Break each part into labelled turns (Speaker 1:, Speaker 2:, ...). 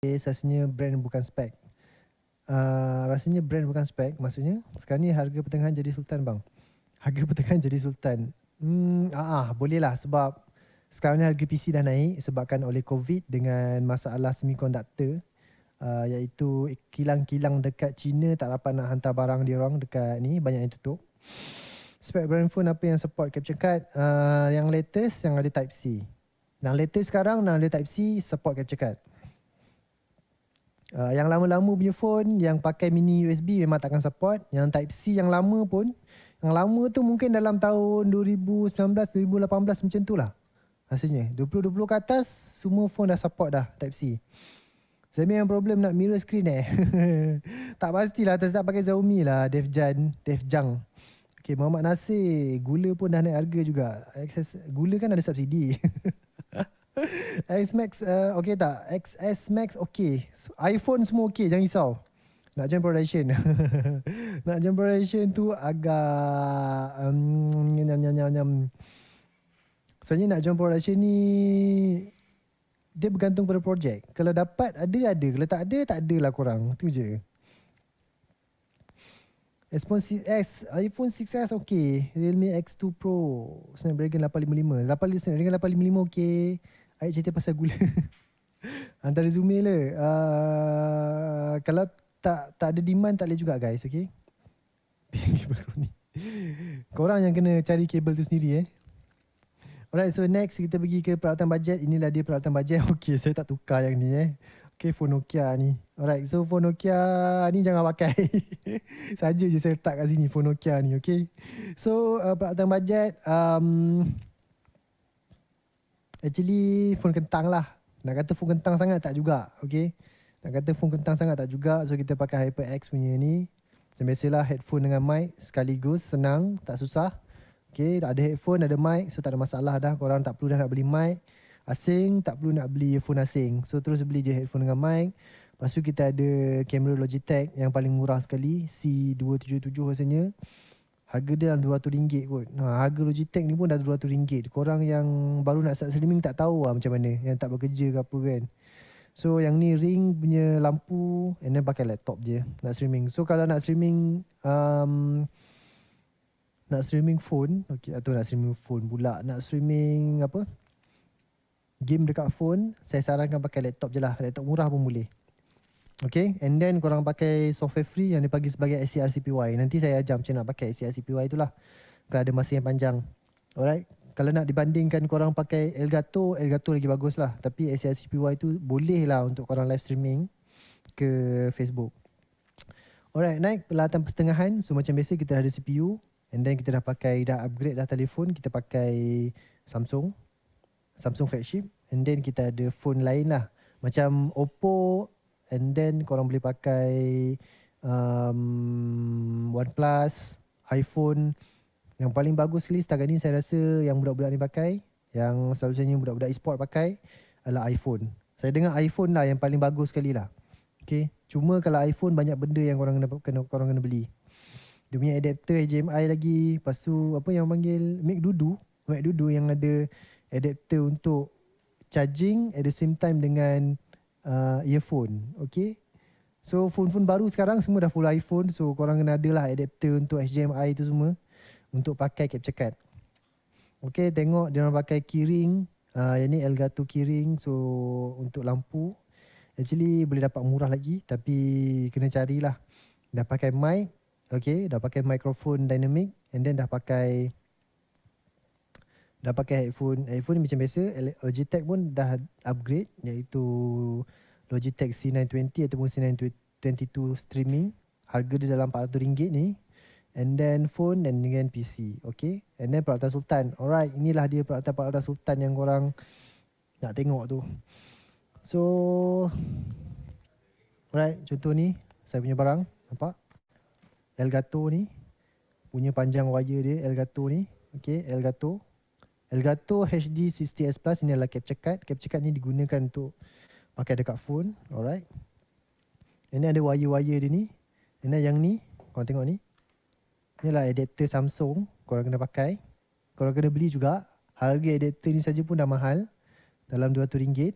Speaker 1: rasanya brand bukan spek. Uh, rasanya brand bukan spek maksudnya sekarang ni harga pertengahan jadi sultan bang. Harga pertengahan jadi sultan. Hmm, ah, ah boleh lah sebab sekarang ni harga PC dah naik sebabkan oleh COVID dengan masalah semikonduktor uh, ah, iaitu kilang-kilang dekat China tak dapat nak hantar barang dia orang dekat ni banyak yang tutup. Spek brand phone apa yang support capture card? Uh, yang latest yang ada type C. Yang latest sekarang yang ada type C support capture card. Uh, yang lama-lama punya phone yang pakai mini USB memang takkan support. Yang type C yang lama pun yang lama tu mungkin dalam tahun 2019 2018 macam tu lah. Rasanya 2020 ke atas semua phone dah support dah type C. Saya memang problem nak mirror screen eh. tak pastilah atas tak pakai Xiaomi lah Jan, Defjan, Jang. Okay, Muhammad Nasir, gula pun dah naik harga juga. gula kan ada subsidi. XS Max uh, okay tak? XS Max okay. iPhone semua okay, jangan risau. Nak jump production. Nak jump production tu agak... Um, nyam, nyam, nyam, nyam. Sebenarnya nak jump production ni dia bergantung pada projek. Kalau dapat ada ada, kalau tak ada tak ada lah kurang Tu je. iPhone 6S, iPhone 6S okey. Realme X2 Pro Snapdragon 855. 855 Snapdragon 855 okey. Ayat cerita pasal gula. Hantar resume le Uh, kalau tak tak ada demand tak boleh juga guys, okey. Kau orang yang kena cari kabel tu sendiri eh. Alright, so next kita pergi ke peralatan bajet. Inilah dia peralatan bajet. Okey, saya tak tukar yang ni eh. Okay, phone Nokia ni. Alright, so phone Nokia ni jangan pakai. Saja je saya letak kat sini phone Nokia ni, okay? So, uh, peralatan bajet, um, Actually phone kentang lah Nak kata phone kentang sangat tak juga Okay Nak kata phone kentang sangat tak juga So kita pakai HyperX punya ni Macam biasalah headphone dengan mic Sekaligus senang Tak susah Okay ada headphone ada mic So tak ada masalah dah Korang tak perlu dah nak beli mic Asing Tak perlu nak beli earphone asing So terus beli je headphone dengan mic Lepas tu kita ada kamera Logitech yang paling murah sekali C277 rasanya Harga dia dalam RM200 kot. Ha, harga Logitech ni pun dah RM200. Korang yang baru nak start streaming tak tahu lah macam mana. Yang tak bekerja ke apa kan. So yang ni ring punya lampu and then pakai laptop je nak streaming. So kalau nak streaming um, nak streaming phone, okay, atau nak streaming phone pula, nak streaming apa? Game dekat phone, saya sarankan pakai laptop je lah. Laptop murah pun boleh. Okay, and then korang pakai software free yang dipanggil sebagai SCRCPY. Nanti saya ajar macam nak pakai SCRCPY itulah. Kalau ada masa yang panjang. Alright, kalau nak dibandingkan korang pakai Elgato, Elgato lagi bagus lah. Tapi SCRCPY itu boleh lah untuk korang live streaming ke Facebook. Alright, naik peralatan lah persetengahan. So macam biasa kita dah ada CPU. And then kita dah pakai, dah upgrade dah telefon. Kita pakai Samsung. Samsung flagship. And then kita ada phone lain lah. Macam Oppo And then korang boleh pakai um, OnePlus, iPhone. Yang paling bagus sekali setakat ni saya rasa yang budak-budak ni pakai. Yang selalunya budak-budak e-sport pakai adalah iPhone. Saya dengar iPhone lah yang paling bagus sekali lah. Okay. Cuma kalau iPhone banyak benda yang korang kena, kena, korang kena beli. Dia punya adapter HDMI lagi. Lepas tu apa yang panggil Mac Dudu. Mac Dudu yang ada adapter untuk charging at the same time dengan uh, earphone. Okay. So phone-phone baru sekarang semua dah full iPhone. So korang kena adalah adapter untuk HDMI tu semua. Untuk pakai capture card. Okay tengok dia orang pakai keyring. Uh, yang ni Elgato keyring. So untuk lampu. Actually boleh dapat murah lagi. Tapi kena carilah. Dah pakai mic. Okay. Dah pakai microphone dynamic. And then dah pakai dah pakai headphone headphone ni macam biasa Logitech pun dah upgrade iaitu Logitech C920 ataupun C922 streaming harga dia dalam RM400 ni and then phone dan dengan PC okay and then peralatan sultan alright inilah dia peralatan-peralatan sultan yang korang nak tengok tu so alright contoh ni saya punya barang nampak Elgato ni punya panjang wire dia Elgato ni okay Elgato Elgato HD 60S Plus ini adalah capture card. Capture card ni digunakan untuk pakai dekat phone. Alright. Ini ada wire-wire dia ni. Ini yang ni. Korang tengok ni. ni adalah adapter Samsung. Korang kena pakai. Korang kena beli juga. Harga adapter ni saja pun dah mahal. Dalam RM200.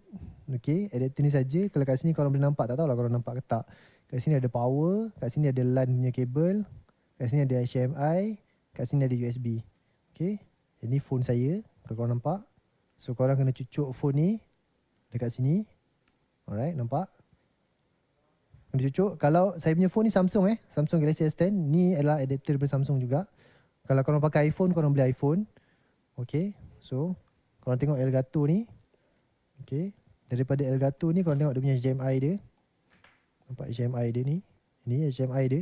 Speaker 1: Okay. Adapter ni saja. Kalau kat sini korang boleh nampak. Tak tahulah korang nampak ke tak. Kat sini ada power. Kat sini ada LAN punya kabel. Kat sini ada HDMI. Kat sini ada USB. Okay. Ini phone saya Kalau korang nampak So korang kena cucuk phone ni Dekat sini Alright nampak Kena cucuk Kalau saya punya phone ni Samsung eh Samsung Galaxy S10 Ni adalah adapter daripada Samsung juga Kalau korang pakai iPhone Korang beli iPhone Okay So Korang tengok Elgato ni Okay Daripada Elgato ni Korang tengok dia punya HDMI dia Nampak HDMI dia ni Ini HDMI dia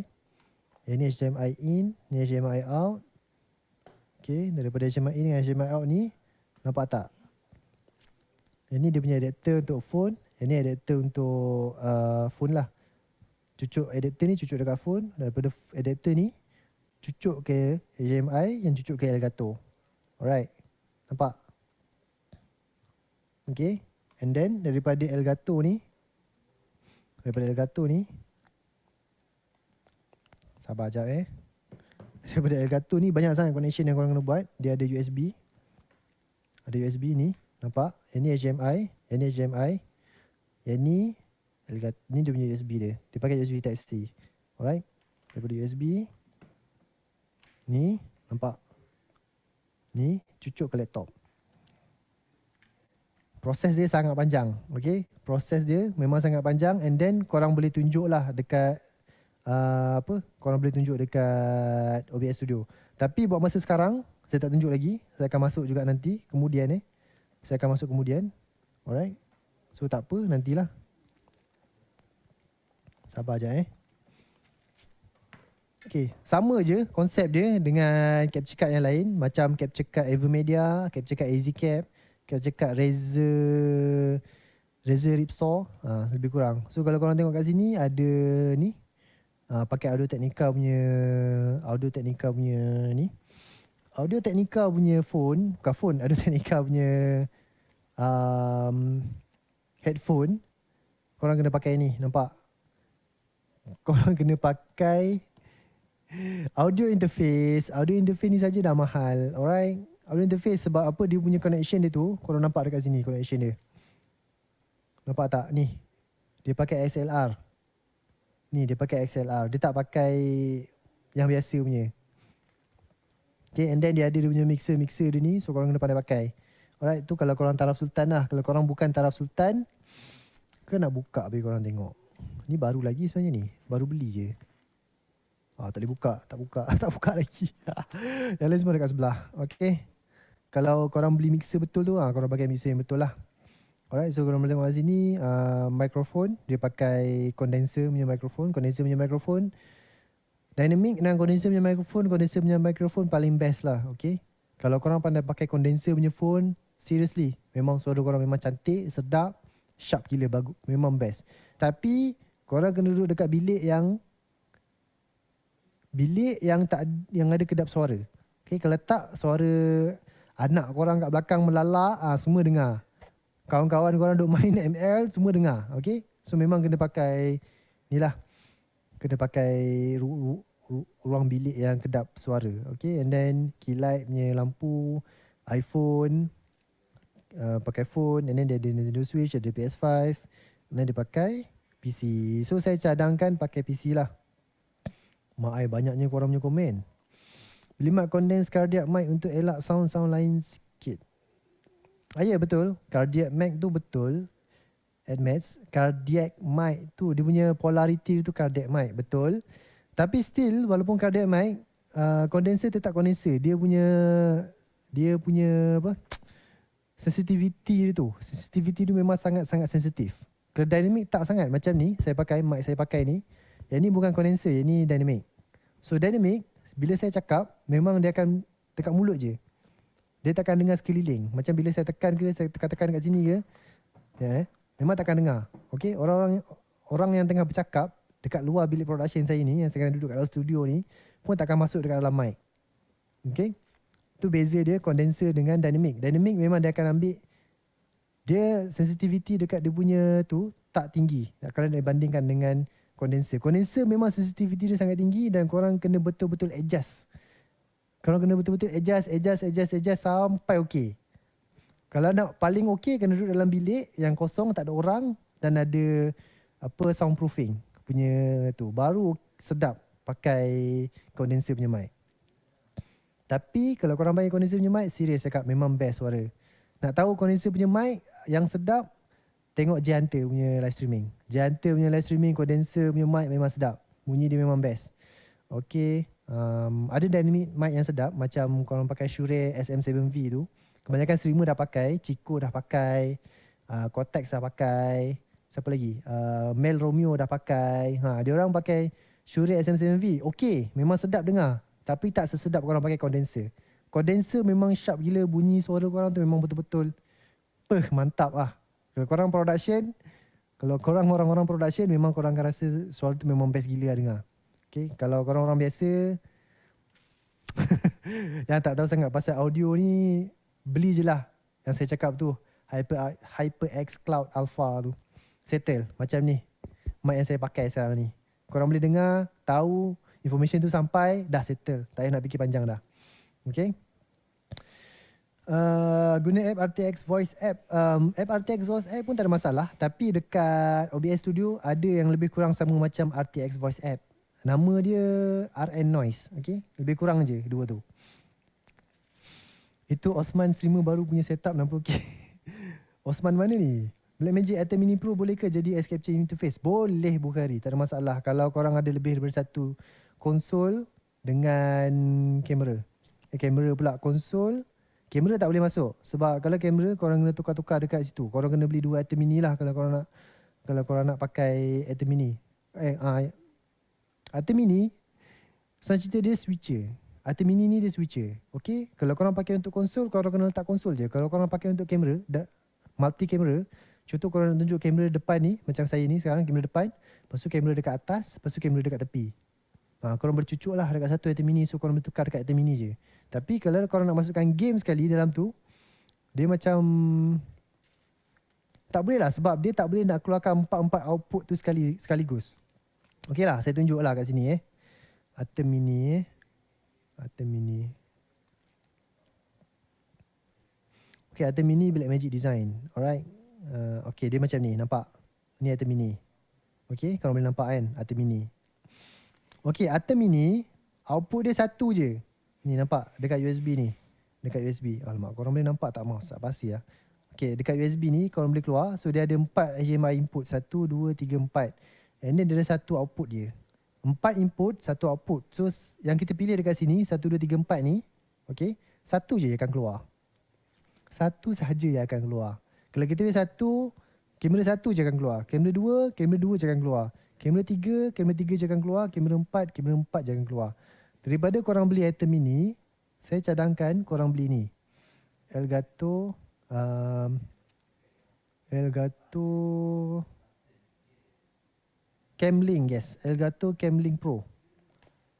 Speaker 1: Ini HDMI in Ini HDMI out Okay, daripada HDMI in dengan HDMI out ni, nampak tak? Ini dia punya adapter untuk phone. Ini adapter untuk uh, phone lah. Cucuk adapter ni cucuk dekat phone. Daripada adapter ni, cucuk ke HDMI yang cucuk ke Elgato. Alright. Nampak? Okay. And then, daripada Elgato ni, daripada Elgato ni, sabar sekejap eh daripada Elgato ni banyak sangat connection yang korang kena buat. Dia ada USB. Ada USB ni. Nampak? Ini HDMI. ini HDMI. Yang ni Elgato. Ni dia punya USB dia. Dia pakai USB Type-C. Alright. Daripada USB. Ni. Nampak? Ni. Cucuk ke laptop. Proses dia sangat panjang. Okay. Proses dia memang sangat panjang. And then korang boleh tunjuk lah dekat Ah, apa korang boleh tunjuk dekat OBS Studio. Tapi buat masa sekarang saya tak tunjuk lagi. Saya akan masuk juga nanti kemudian ni. Eh. Saya akan masuk kemudian. Alright. So tak apa nantilah. Sabar aja eh. Okay, sama je konsep dia dengan capture card yang lain macam capture card Evermedia, capture card EasyCap, capture card Razer Razer Ripsaw, ha, lebih kurang. So kalau korang tengok kat sini ada ni, uh, pakai audio teknikal punya audio teknikal punya ni audio teknikal punya phone bukan phone audio teknikal punya um, headphone orang kena pakai ni nampak kau orang kena pakai audio interface audio interface ni saja dah mahal alright audio interface sebab apa dia punya connection dia tu korang nampak dekat sini connection dia nampak tak ni dia pakai XLR Ni dia pakai XLR Dia tak pakai Yang biasa punya Okay and then dia ada dia punya mixer-mixer dia ni So korang kena pandai pakai Alright tu kalau korang taraf sultan lah Kalau korang bukan taraf sultan Kena nak buka bagi korang tengok Ni baru lagi sebenarnya ni Baru beli je Ah tak boleh buka Tak buka Tak buka lagi Yang lain semua dekat sebelah Okay kalau korang beli mixer betul tu ah korang pakai mixer yang betul lah. Alright, so kalau boleh tengok kat sini, uh, microphone. Dia pakai condenser punya microphone, condenser punya microphone. Dynamic dan condenser punya microphone, condenser punya microphone paling best lah, okay? Kalau korang pandai pakai condenser punya phone, seriously, memang suara korang memang cantik, sedap, sharp gila, bagus, memang best. Tapi, korang kena duduk dekat bilik yang, bilik yang tak yang ada kedap suara. Okay, kalau tak suara anak korang kat belakang melalak, ah, semua dengar kawan-kawan korang duk main ML semua dengar okay? so memang kena pakai ni lah kena pakai ru- ru- ru- ruang bilik yang kedap suara okay? and then key light punya lampu iPhone uh, pakai phone and then dia ada Nintendo Switch ada PS5 and then dia pakai PC so saya cadangkan pakai PC lah mak ai banyaknya korang punya komen Limat condense cardiac mic untuk elak sound-sound lain sikit Ah, ya betul. Cardiac mag tu betul. Admits. Cardiac mic tu. Dia punya polarity tu cardiac mic. Betul. Tapi still walaupun cardiac mic. Uh, condenser tetap condenser. Dia punya. Dia punya apa. Sensitivity dia tu. Sensitivity tu memang sangat-sangat sensitif. Kalau dynamic tak sangat macam ni. Saya pakai mic saya pakai ni. Yang ni bukan condenser. Yang ni dynamic. So dynamic. Bila saya cakap. Memang dia akan dekat mulut je dia takkan dengar sekeliling. Macam bila saya tekan ke, saya tekan-tekan kat sini ke, ya, yeah, memang takkan dengar. Okay, orang-orang orang yang tengah bercakap dekat luar bilik production saya ni, yang sekarang duduk kat dalam studio ni, pun takkan masuk dekat dalam mic. Okay, Itu beza dia condenser dengan dynamic. Dynamic memang dia akan ambil dia sensitivity dekat dia punya tu tak tinggi. Kalau nak bandingkan dengan condenser. Condenser memang sensitivity dia sangat tinggi dan korang kena betul-betul adjust kalau kena betul-betul adjust, adjust, adjust, adjust sampai okey. Kalau nak paling okey kena duduk dalam bilik yang kosong tak ada orang dan ada apa soundproofing punya tu baru sedap pakai condenser punya mic. Tapi kalau korang pakai condenser punya mic, serius cakap memang best suara. Nak tahu condenser punya mic yang sedap, tengok jante punya live streaming. Jante punya live streaming, condenser punya mic memang sedap. Bunyi dia memang best. Okay um, ada dynamic mic yang sedap macam kalau pakai Shure SM7V tu kebanyakan streamer dah pakai Chico dah pakai uh, Cortex dah pakai siapa lagi uh, Mel Romeo dah pakai ha dia orang pakai Shure SM7V okey memang sedap dengar tapi tak sesedap kalau pakai condenser condenser memang sharp gila bunyi suara orang tu memang betul-betul peh mantap ah kalau korang production kalau korang orang-orang production memang korang akan rasa suara tu memang best gila lah dengar Okay, kalau korang orang biasa yang tak tahu sangat pasal audio ni, beli je lah yang saya cakap tu. Hyper, Hyper X Cloud Alpha tu. Settle macam ni. Mic yang saya pakai sekarang ni. Korang boleh dengar, tahu information tu sampai, dah settle. Tak payah nak fikir panjang dah. Okay. Uh, guna app RTX Voice App um, App RTX Voice App pun tak ada masalah Tapi dekat OBS Studio Ada yang lebih kurang sama macam RTX Voice App Nama dia RN Noise. Okay? Lebih kurang je dua tu. Itu Osman streamer baru punya setup 60k. Osman mana ni? Blackmagic Atom Mini Pro boleh ke jadi S Capture Interface? Boleh Bukhari. Tak ada masalah. Kalau korang ada lebih daripada satu konsol dengan kamera. Eh, kamera pula konsol. Kamera tak boleh masuk. Sebab kalau kamera korang kena tukar-tukar dekat situ. Korang kena beli dua Atom Mini lah kalau korang nak kalau korang nak pakai Atom Mini. Eh, ah, Artemini Sang cerita dia switcher ini ni dia switcher Okay Kalau korang pakai untuk konsol Korang kena letak konsol je Kalau korang pakai untuk kamera da, Multi kamera Contoh korang nak tunjuk kamera depan ni Macam saya ni sekarang kamera depan Lepas tu kamera dekat atas Lepas tu kamera dekat tepi ha, Korang bercucuk lah dekat satu atom ini, So korang bertukar dekat ini je Tapi kalau korang nak masukkan game sekali dalam tu Dia macam Tak boleh lah sebab dia tak boleh nak keluarkan empat-empat output tu sekali sekaligus Okey lah, saya tunjuk lah kat sini eh. Atom ini eh. Atom ini. Okey, Atom ini Black Magic Design. Alright. Uh, okey, dia macam ni. Nampak? Ni Atom ini. Okey, kalau boleh nampak kan? Atom ini. Okey, Atom ini, output dia satu je. Ni nampak? Dekat USB ni. Dekat USB. Alamak, korang boleh nampak tak mouse? Tak pasti lah. Okey, dekat USB ni, korang boleh keluar. So, dia ada empat HDMI input. Satu, dua, tiga, empat. Empat. And then dia ada satu output dia. Empat input, satu output. So yang kita pilih dekat sini, satu, dua, tiga, empat ni. Okay. Satu je yang akan keluar. Satu sahaja yang akan keluar. Kalau kita pilih satu, kamera satu je akan keluar. Kamera dua, kamera dua je akan keluar. Kamera tiga, kamera tiga je akan keluar. Kamera empat, kamera empat je akan keluar. Daripada korang beli item ini, saya cadangkan korang beli ni. Elgato... Um, Elgato... Camlink, yes. Elgato Camlink Pro.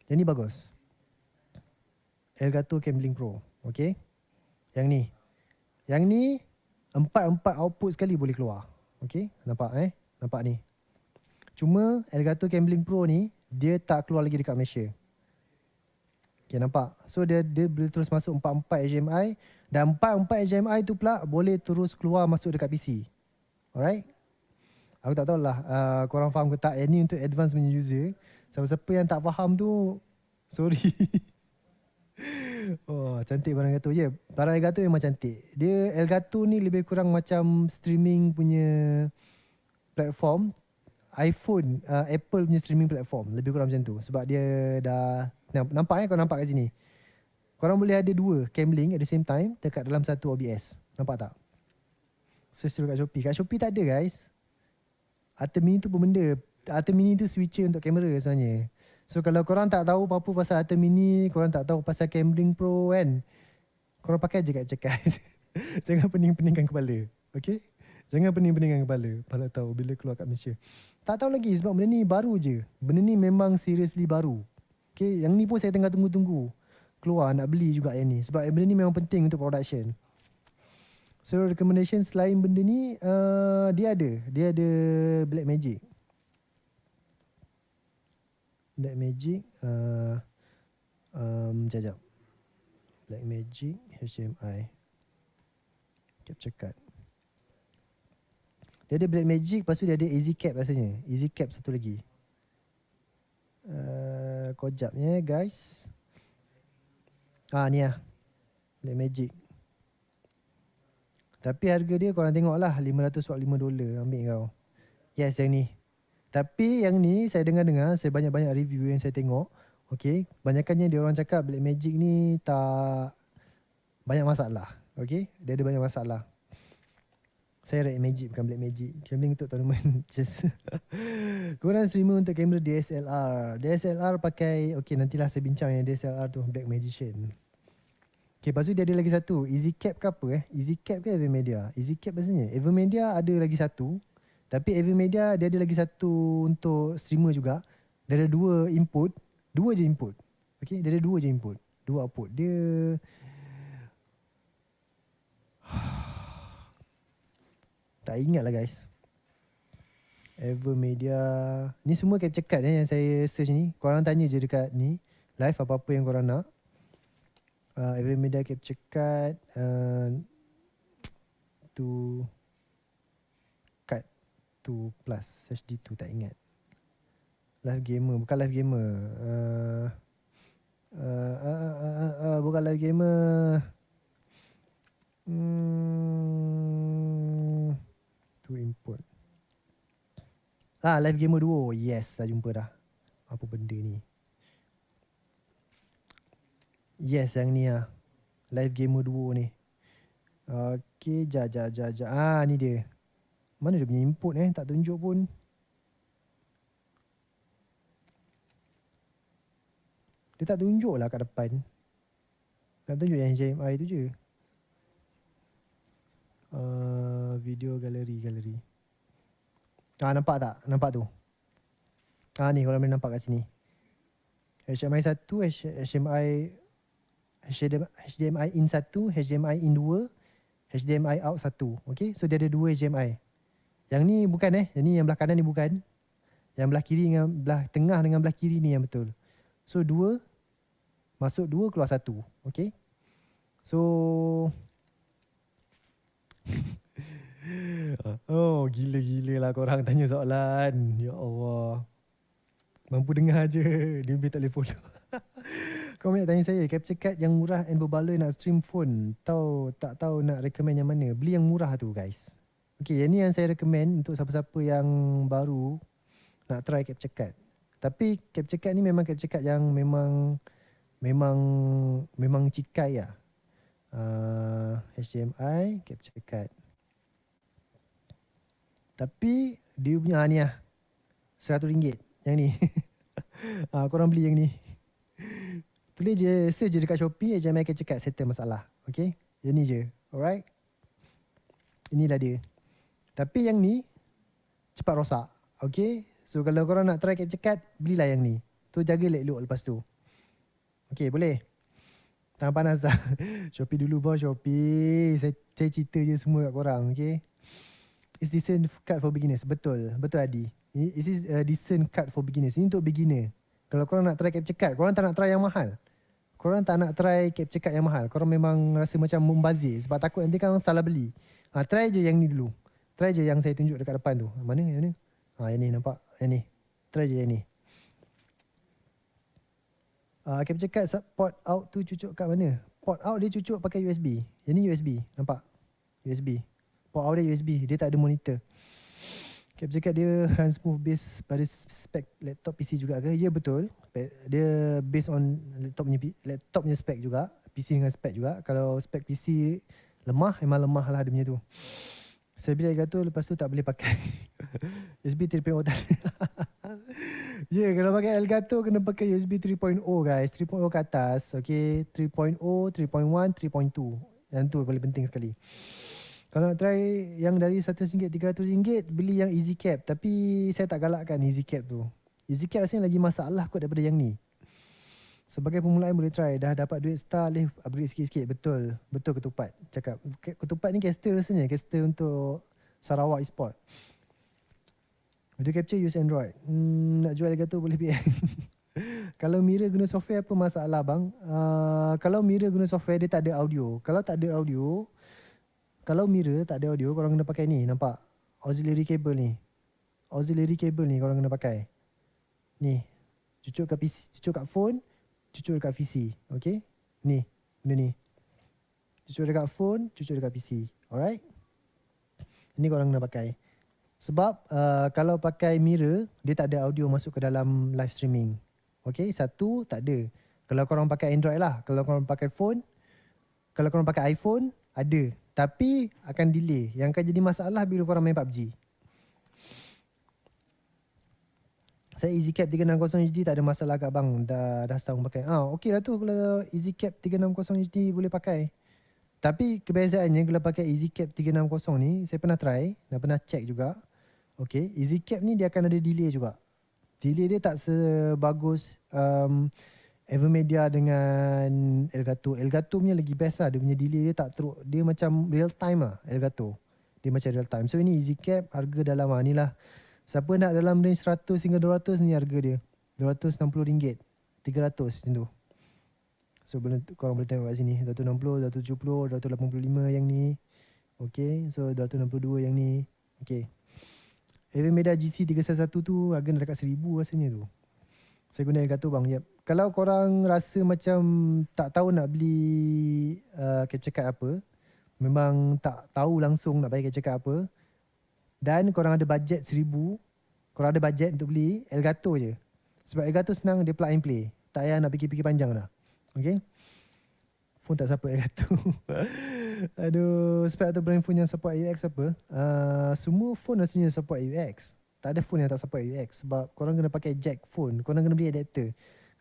Speaker 1: Yang ni bagus. Elgato Camlink Pro. Okay. Yang ni. Yang ni, empat-empat output sekali boleh keluar. Okay. Nampak eh. Nampak ni. Cuma Elgato Camlink Pro ni, dia tak keluar lagi dekat Malaysia. Okay, nampak? So, dia dia boleh terus masuk empat empat HDMI. Dan empat empat HDMI tu pula boleh terus keluar masuk dekat PC. Alright? Aku tak tahulah uh, korang faham ke tak Ini untuk advance punya user Siapa-siapa yang tak faham tu Sorry Oh cantik barang gato Ya yeah, barang gato memang cantik Dia Elgato ni lebih kurang macam streaming punya platform iPhone uh, Apple punya streaming platform Lebih kurang macam tu Sebab dia dah Nampak kan eh? kau nampak kat sini Korang boleh ada dua cam link at the same time Dekat dalam satu OBS Nampak tak? Search dulu kat Shopee Kat Shopee tak ada guys Atom Mini tu pun benda Atom Mini tu switcher untuk kamera sebenarnya So kalau korang tak tahu apa-apa pasal Atom Mini Korang tak tahu pasal Camring Pro kan Korang pakai je kat cekat Jangan pening-peningkan kepala Okay Jangan pening-peningkan kepala Kalau tahu bila keluar kat Malaysia Tak tahu lagi sebab benda ni baru je Benda ni memang seriously baru Okay yang ni pun saya tengah tunggu-tunggu Keluar nak beli juga yang ni Sebab benda ni memang penting untuk production So recommendation selain benda ni uh, Dia ada Dia ada Black Magic Black Magic uh, um, Black Magic HMI Capture card Dia ada Black Magic Lepas tu dia ada Easy Cap rasanya Easy Cap satu lagi uh, Kojap ya guys Ah ni lah Black Magic tapi harga dia korang tengok lah 545 dolar ambil kau. Yes yang ni. Tapi yang ni saya dengar-dengar saya banyak-banyak review yang saya tengok. Okay. Banyakannya dia orang cakap Black Magic ni tak banyak masalah. Okay. Dia ada banyak masalah. Saya Red Magic bukan Black Magic. Gaming untuk tournament. Just Kurang streamer untuk kamera DSLR. DSLR pakai... Okay, nantilah saya bincang yang DSLR tu. Black Magician. Okay, lepas tu dia ada lagi satu. Easy Cap ke apa eh? Easy Cap ke Avermedia? Easy Cap biasanya. Avermedia ada lagi satu. Tapi Avermedia dia ada lagi satu untuk streamer juga. Dia ada dua input. Dua je input. Okay, dia ada dua je input. Dua output. Dia... tak ingat lah guys. Avermedia. Ni semua capture card eh, yang saya search ni. Korang tanya je dekat ni. Live apa-apa yang korang nak uh, Evan Meda capture cut uh, to cut to plus HD tu tak ingat live gamer bukan live gamer uh, uh, uh, uh, uh, uh, uh, bukan live gamer hmm, to import ah live gamer duo oh, yes dah jumpa dah apa benda ni Yes yang ni lah Live Gamer Duo ni Okay jap jap jap jap ah, ni dia Mana dia punya input eh tak tunjuk pun Dia tak tunjuk lah kat depan Tak tunjuk yang HMI tu je uh, Video galeri galeri Ah nampak tak? Nampak tu? Ah ni kalau boleh nampak kat sini HMI 1, HMI HDMI in satu, HDMI in dua, HDMI out satu. Okay, so dia ada dua HDMI. Yang ni bukan eh, yang ni yang belah kanan ni bukan. Yang belah kiri dengan belah tengah dengan belah kiri ni yang betul. So dua, masuk dua keluar satu. Okay. So, oh gila-gila lah korang tanya soalan. Ya Allah. Mampu dengar je, dia lebih tak boleh follow. Kau nak tanya saya Capture card yang murah And berbaloi nak stream phone Tahu Tak tahu nak recommend yang mana Beli yang murah tu guys Okay yang ni yang saya recommend Untuk siapa-siapa yang baru Nak try capture card Tapi capture card ni memang capture card yang Memang Memang Memang cikai lah uh, ah, HDMI Capture card Tapi Dia punya ah, ni lah RM100 Yang ni uh, Korang beli yang ni Tulis je, search je dekat Shopee, HMI eh, akan cakap settle masalah. Okay? Yang ni je. Alright? Inilah dia. Tapi yang ni, cepat rosak. Okay? So kalau korang nak try CapCut, belilah yang ni. Tu jaga elok-elok lepas tu. Okay, boleh? Tangan panas dah. Shopee dulu bawah Shopee. Saya, saya cerita je semua kat korang. Okay? Is decent card for beginners? Betul. Betul Adi. Is this a decent card for beginners? Ini untuk beginner. Kalau korang nak try cap cekat, korang tak nak try yang mahal. Korang tak nak try cap cekat yang mahal. Korang memang rasa macam membazir sebab takut nanti kan salah beli. Ha, try je yang ni dulu. Try je yang saya tunjuk dekat depan tu. Ha, mana yang ni? Ha, yang ni nampak? Yang ni. Try je yang ni. Ha, cap cekat port out tu cucuk kat mana? Port out dia cucuk pakai USB. Yang ni USB. Nampak? USB. Port out dia USB. Dia tak ada monitor. Cap cakap dia run smooth based pada spec laptop PC juga ke? Ya betul. Dia based on laptop punya, laptop punya spec juga. PC dengan spek juga. Kalau spek PC lemah, memang lemah lah dia punya tu. Saya bila kata tu, lepas tu tak boleh pakai. USB 3.0 tadi. ya, yeah, kalau pakai Elgato kena pakai USB 3.0 guys. 3.0 ke atas. Okay. 3.0, 3.1, 3.2. Yang tu paling penting sekali. Kalau nak try yang dari RM100, RM300, beli yang easy cap. Tapi saya tak galakkan easy cap tu. Easy cap rasanya lagi masalah kot daripada yang ni. Sebagai permulaan boleh try. Dah dapat duit star boleh upgrade sikit-sikit. Betul. Betul ketupat. Cakap. Ketupat ni caster rasanya. Caster untuk Sarawak Sport. Video capture use Android. Hmm, nak jual lagi tu boleh PM. kalau mirror guna software apa masalah bang? Uh, kalau mirror guna software dia tak ada audio. Kalau tak ada audio... Uh, kalau mirror tak ada audio korang kena pakai ni nampak auxiliary cable ni auxiliary cable ni korang kena pakai ni cucuk kat PC cucuk kat phone cucuk dekat PC okay, ni benda ni cucuk dekat phone cucuk dekat PC alright ni korang kena pakai sebab uh, kalau pakai mirror dia tak ada audio masuk ke dalam live streaming okay, satu tak ada kalau korang pakai android lah kalau korang pakai phone kalau korang pakai iphone ada tapi akan delay. Yang akan jadi masalah bila korang main PUBG. Saya EasyCap 360 HD tak ada masalah kat bang. Dah, dah setahun pakai. Ah, okey lah tu kalau EasyCap 360 HD boleh pakai. Tapi kebezaannya kalau pakai EasyCap 360 ni, saya pernah try dah pernah check juga. Okey, EasyCap ni dia akan ada delay juga. Delay dia tak sebagus um, Evermedia dengan Elgato. Elgato punya lagi best lah. Dia punya delay dia tak teruk. Dia macam real time lah Elgato. Dia macam real time. So ini cap harga dalam lah. Inilah. Siapa nak dalam range 100 hingga 200 ni harga dia. RM260. RM300 macam tu. So boleh, korang boleh tengok kat sini. RM260, RM270, RM285 yang ni. Okay. So RM262 yang ni. Okay. Evermedia GC311 tu harga dah dekat RM1000 rasanya tu. Saya guna Elgato bang. Yep kalau korang rasa macam tak tahu nak beli uh, cakap apa, memang tak tahu langsung nak bayar cakap apa, dan korang ada budget seribu, korang ada budget untuk beli Elgato je. Sebab Elgato senang dia plug and play. Tak payah nak fikir-fikir panjang lah. Okay? Phone tak support Elgato. Aduh, sebab atau brand phone yang support AUX apa? Uh, semua phone rasanya support AUX. Tak ada phone yang tak support AUX. Sebab korang kena pakai jack phone. Korang kena beli adapter.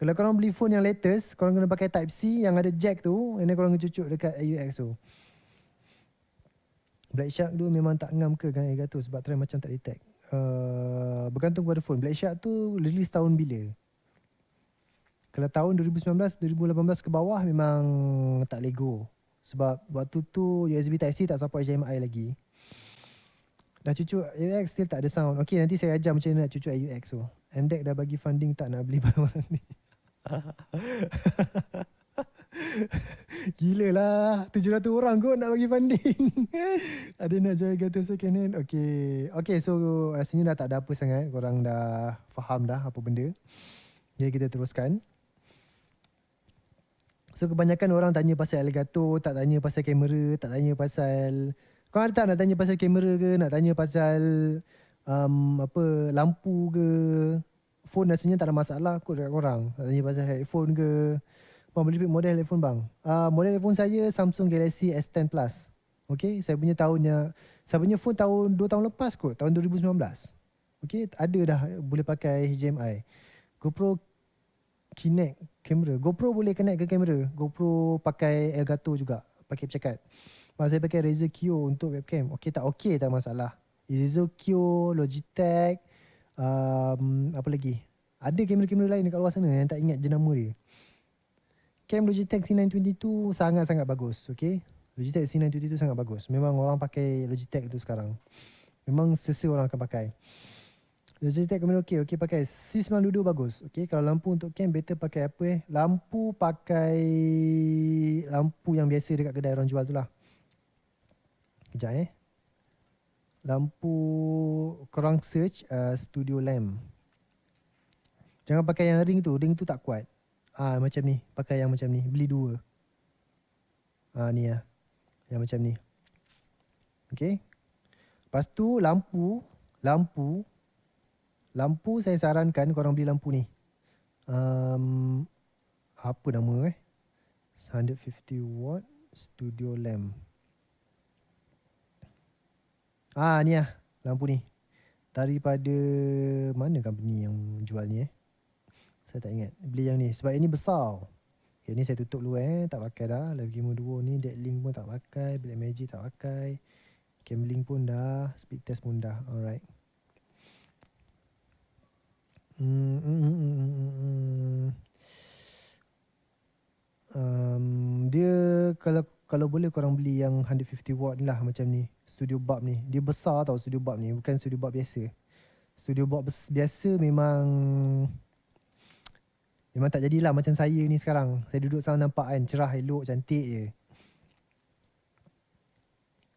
Speaker 1: Kalau korang beli phone yang latest, korang kena pakai type C yang ada jack tu, and then korang cucuk dekat AUX tu. Black Shark tu memang tak ngam ke kan Ega tu sebab trend macam tak detect. Uh, bergantung pada phone. Black Shark tu release tahun bila? Kalau tahun 2019, 2018 ke bawah memang tak lego. Sebab waktu tu USB Type-C tak support HDMI lagi. Dah cucuk AUX still tak ada sound. Okay nanti saya ajar macam mana nak cucuk AUX tu. So. MDEC dah bagi funding tak nak beli barang-barang ni. Gila lah 700 orang kot Nak bagi funding Ada nak join Gata second hand Okay Okay so Rasanya dah tak ada apa sangat Korang dah Faham dah Apa benda Jadi kita teruskan So kebanyakan orang Tanya pasal Elgato Tak tanya pasal kamera Tak tanya pasal Kau ada tak nak tanya Pasal kamera ke Nak tanya pasal um, Apa Lampu ke phone rasanya tak ada masalah kot dekat korang. Nak tanya pasal headphone ke? Bang, boleh pilih model headphone bang? Uh, model headphone saya Samsung Galaxy S10 Plus. Okay, saya punya tahunnya, saya punya phone tahun 2 tahun lepas kot, tahun 2019. Okay, ada dah boleh pakai HDMI. GoPro Kinect kamera. GoPro boleh connect ke kamera. GoPro pakai Elgato juga, pakai pecekat. Mas saya pakai Razer Qo untuk webcam. Okay tak? Okay tak masalah. Razer Qo, Logitech, um, apa lagi ada kamera-kamera lain dekat luar sana yang tak ingat jenama dia cam Logitech C922 sangat-sangat bagus okay? Logitech C922 tu sangat bagus memang orang pakai Logitech tu sekarang memang sesa orang akan pakai Logitech kamera okey, okey pakai C922 bagus. Okey, kalau lampu untuk cam better pakai apa eh? Lampu pakai lampu yang biasa dekat kedai orang jual tu lah. Kejap eh lampu korang search uh, studio lamp. Jangan pakai yang ring tu, ring tu tak kuat. Ah macam ni, pakai yang macam ni, beli dua. Ah ni ya. Yang macam ni. Okay. Lepas tu lampu, lampu lampu saya sarankan korang beli lampu ni. Um, apa nama eh? 150 watt studio lamp. Ah ni lah lampu ni. Daripada mana company yang jual ni eh? Saya tak ingat. Beli yang ni. Sebab ini besar. Okay, ni saya tutup dulu eh. Tak pakai dah. lagi Gamer Duo ni. Dead Link pun tak pakai. Black Magic tak pakai. Gambling pun dah. Speed test pun dah. Alright. Hmm, hmm, hmm, hmm, hmm. hmm, hmm. Um, dia kalau kalau boleh korang beli yang 150 watt ni lah macam ni studio bab ni. Dia besar tau studio bab ni, bukan studio bab biasa. Studio bab biasa memang memang tak jadilah macam saya ni sekarang. Saya duduk sana nampak kan cerah elok cantik je.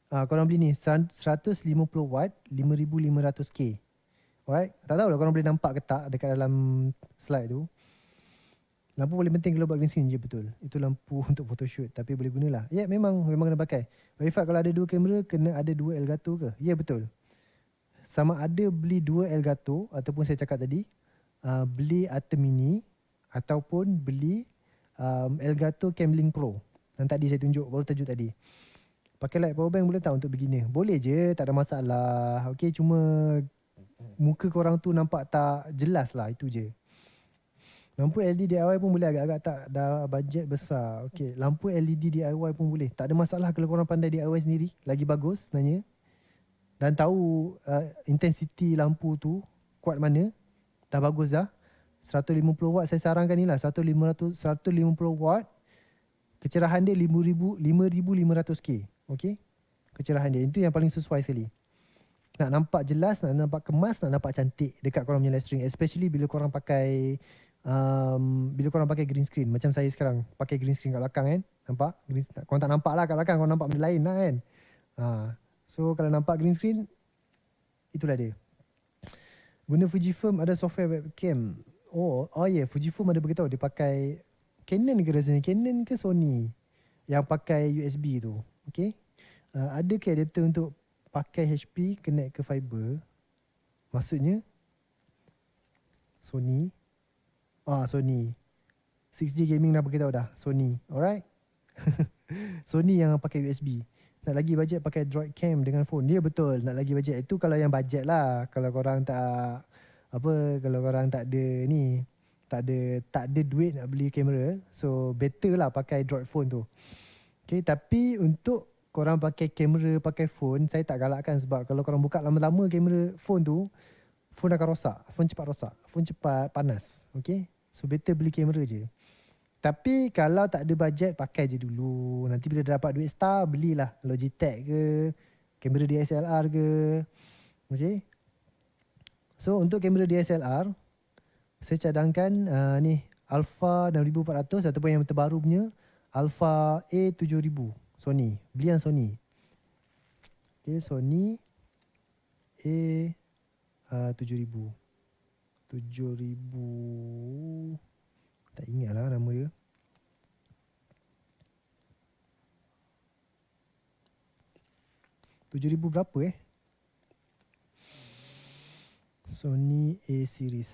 Speaker 1: Ah uh, korang beli ni 150 watt 5500k. Alright? Tak tahulah korang boleh nampak ke tak dekat dalam slide tu. Lampu paling penting kalau buat green screen je betul. Itu lampu untuk photoshoot tapi boleh gunalah. Ya yeah, memang memang kena pakai. Wifi kalau ada dua kamera kena ada dua Elgato ke? Ya yeah, betul. Sama ada beli dua Elgato ataupun saya cakap tadi uh, beli Atom Mini ataupun beli um, Elgato Camlink Pro. Yang tadi saya tunjuk baru tajuk tadi. Pakai light power bank boleh tak untuk beginner? Boleh je, tak ada masalah. Okey, cuma muka korang tu nampak tak jelas lah, itu je. Lampu LED DIY pun boleh agak-agak tak dah bajet besar. Okey, lampu LED DIY pun boleh. Tak ada masalah kalau korang pandai DIY sendiri. Lagi bagus sebenarnya. Dan tahu uh, intensity lampu tu kuat mana. Dah bagus dah. 150 watt saya sarankan ni lah. 150, 150 watt. Kecerahan dia 5,500K. Okey. Kecerahan dia. Itu yang paling sesuai sekali. Nak nampak jelas, nak nampak kemas, nak nampak cantik dekat korang punya live stream. Especially bila korang pakai um, bila korang pakai green screen macam saya sekarang pakai green screen kat belakang kan nampak green screen, korang tak nampak lah kat belakang korang nampak benda lain lah kan uh, so kalau nampak green screen itulah dia guna Fujifilm ada software webcam oh oh yeah Fujifilm ada beritahu dia pakai Canon ke rasanya Canon ke Sony yang pakai USB tu okay uh, eh, ada ke adapter untuk pakai HP connect ke fiber maksudnya Sony Ah uh, Sony. 6G gaming dah pakai tahu dah. Sony. Alright. Sony yang pakai USB. Nak lagi bajet pakai droid cam dengan phone. Dia ya, betul. Nak lagi bajet. Itu kalau yang bajet lah. Kalau korang tak... Apa? Kalau korang tak ada ni. Tak ada, tak ada duit nak beli kamera. So, better lah pakai droid phone tu. Okay, tapi untuk korang pakai kamera, pakai phone, saya tak galakkan sebab kalau korang buka lama-lama kamera phone tu, phone akan rosak. Phone cepat rosak. Phone cepat panas. Okay? So better beli kamera je Tapi kalau tak ada budget Pakai je dulu Nanti bila dapat duit star Belilah Logitech ke Kamera DSLR ke Okay So untuk kamera DSLR Saya cadangkan uh, ni Alpha 6400 Ataupun yang terbaru punya Alpha A7000 Sony Beli yang Sony Okay Sony A uh, 7000 7000 Tak ingat lah nama dia Tujuh ribu berapa eh? Sony A series.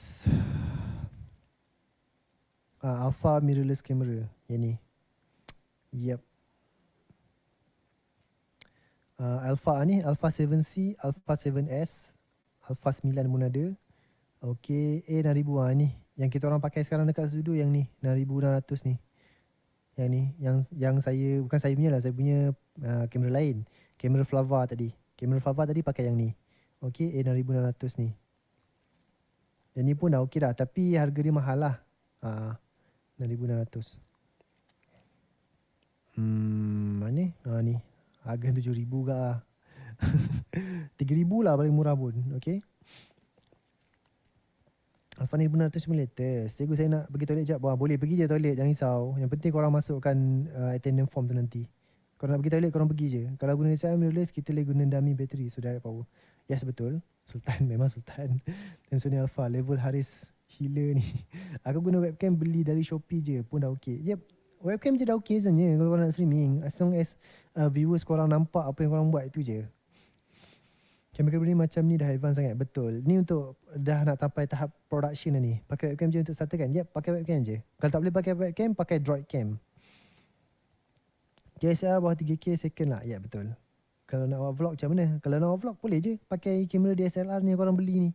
Speaker 1: Ah, Alpha mirrorless camera. Yang ni. Yep. Ah, Alpha ni. Alpha 7C. Alpha 7S. Alpha 9 pun ada. Okey, eh 6000 ah ni. Yang kita orang pakai sekarang dekat studio yang ni, 6600 ni. Yang ni, yang yang saya bukan saya punya lah, saya punya uh, kamera lain. Kamera Flava tadi. Kamera Flava tadi pakai yang ni. Okey, A6600 ni. Yang ni pun dah okey dah, tapi harga dia mahal lah. Ha, uh, 6600. Hmm, mana? Ha ni. Harga 7000 gak? ah. 3000 lah paling murah pun. Okey. Alfani Ibn Ratu Simulator Cikgu saya nak pergi toilet sekejap Boleh pergi je toilet Jangan risau Yang penting korang masukkan uh, Attendant form tu nanti Korang nak pergi toilet Korang pergi je Kalau guna saya Minulis Kita boleh guna dummy battery So direct power Yes betul Sultan memang Sultan Dan Sony Alpha Level Haris Healer ni Aku guna webcam Beli dari Shopee je Pun dah okay Yep Webcam je dah okay sebenarnya Kalau korang nak streaming As long as uh, Viewers orang nampak Apa yang orang buat itu je Chemical burning macam ni dah advance sangat Betul Ni untuk Dah nak sampai tahap production ni Pakai webcam je untuk starter kan Ya yep, pakai webcam je Kalau tak boleh pakai webcam Pakai droid cam DSLR bawah 3K second lah Ya yep, betul Kalau nak buat vlog macam mana Kalau nak buat vlog boleh je Pakai kamera DSLR ni korang beli ni